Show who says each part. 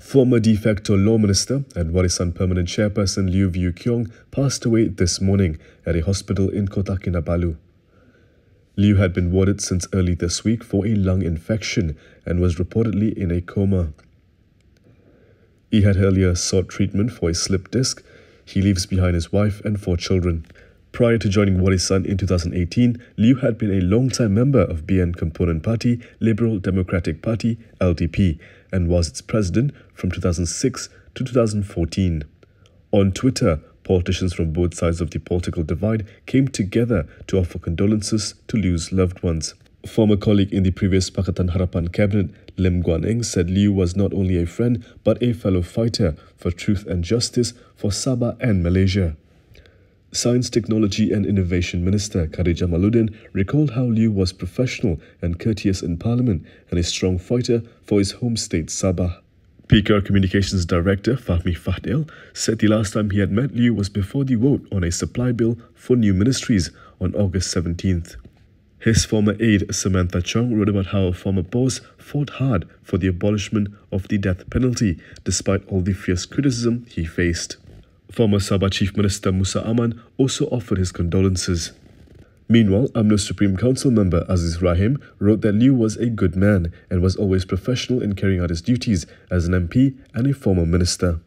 Speaker 1: Former de facto law minister and Warisan permanent chairperson Liu Yu Kyong passed away this morning at a hospital in Kota Kinabalu. Liu had been warded since early this week for a lung infection and was reportedly in a coma. He had earlier sought treatment for a slip disc. He leaves behind his wife and four children. Prior to joining Wali Sun in 2018, Liu had been a long-time member of BN Component Party, Liberal Democratic Party, LDP, and was its president from 2006 to 2014. On Twitter, politicians from both sides of the political divide came together to offer condolences to Liu's loved ones. Former colleague in the previous Pakatan Harapan cabinet, Lim Guan Eng, said Liu was not only a friend but a fellow fighter for truth and justice for Sabah and Malaysia. Science, Technology and Innovation Minister Kari Jamaluddin recalled how Liu was professional and courteous in parliament and a strong fighter for his home state Sabah. PKR Communications Director Fahmi Fahdel said the last time he had met Liu was before the vote on a supply bill for new ministries on August 17th. His former aide Samantha Chong wrote about how former boss fought hard for the abolishment of the death penalty despite all the fierce criticism he faced. Former Sabah Chief Minister Musa Aman also offered his condolences. Meanwhile, UMNO's Supreme Council member Aziz Rahim wrote that Liu was a good man and was always professional in carrying out his duties as an MP and a former minister.